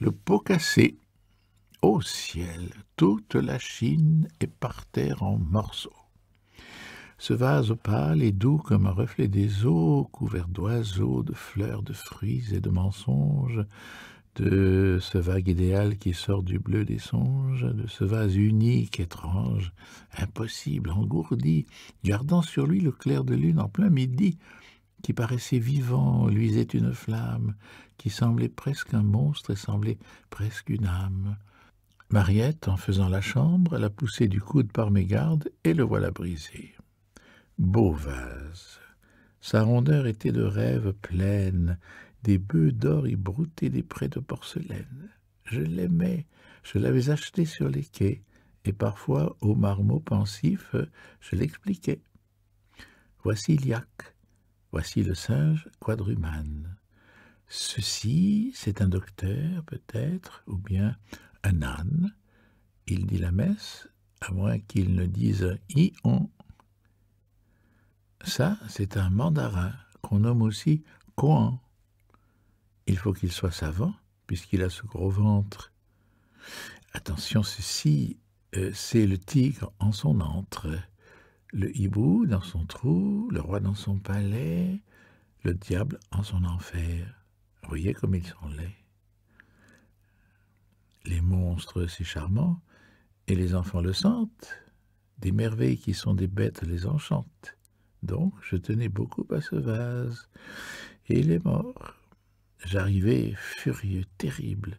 le pot cassé. au ciel, toute la Chine est par terre en morceaux. Ce vase pâle et doux comme un reflet des eaux, couvert d'oiseaux, de fleurs, de fruits et de mensonges, de ce vague idéal qui sort du bleu des songes, de ce vase unique, étrange, impossible, engourdi, gardant sur lui le clair de lune en plein midi, qui paraissait vivant, luisait une flamme, qui semblait presque un monstre et semblait presque une âme. Mariette, en faisant la chambre, l'a poussé du coude par mégarde et le voilà brisé. Beau vase Sa rondeur était de rêve pleine, des bœufs d'or y broutaient des prés de porcelaine. Je l'aimais, je l'avais acheté sur les quais, et parfois, au marmot pensif, je l'expliquais. Voici Liac, Voici le singe quadrumane. Ceci, c'est un docteur, peut-être, ou bien un âne. Il dit la messe, à moins qu'il ne dise « i-on ». Ça, c'est un mandarin, qu'on nomme aussi « koan ». Il faut qu'il soit savant, puisqu'il a ce gros ventre. Attention, ceci, euh, c'est le tigre en son antre le hibou dans son trou, le roi dans son palais, le diable en son enfer. Voyez comme ils sont laids. Les monstres, c'est charmant, et les enfants le sentent. Des merveilles qui sont des bêtes les enchantent. Donc, je tenais beaucoup à ce vase, et il est mort. J'arrivais furieux, terrible,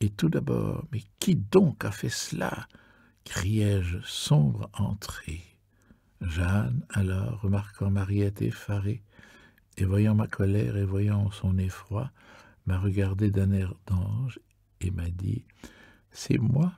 et tout d'abord, mais qui donc a fait cela criai-je, sombre entrée. Jeanne, alors, remarquant Mariette effarée, et voyant ma colère et voyant son effroi, m'a regardé d'un air d'ange et m'a dit « C'est moi ?»